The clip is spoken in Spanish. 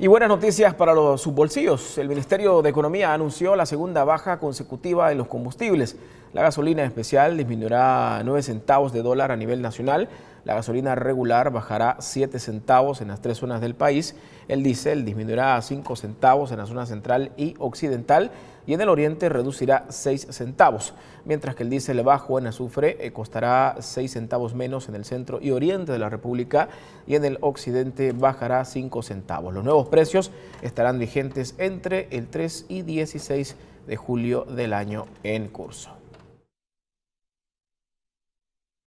Y buenas noticias para los, subbolsillos. El Ministerio de Economía anunció la segunda baja consecutiva en los combustibles. La gasolina especial disminuirá 9 centavos de dólar a nivel nacional la gasolina regular bajará 7 centavos en las tres zonas del país. El diésel disminuirá a 5 centavos en la zona central y occidental y en el oriente reducirá 6 centavos, mientras que el diésel bajo en azufre eh, costará 6 centavos menos en el centro y oriente de la República y en el occidente bajará 5 centavos. Los nuevos precios estarán vigentes entre el 3 y 16 de julio del año en curso.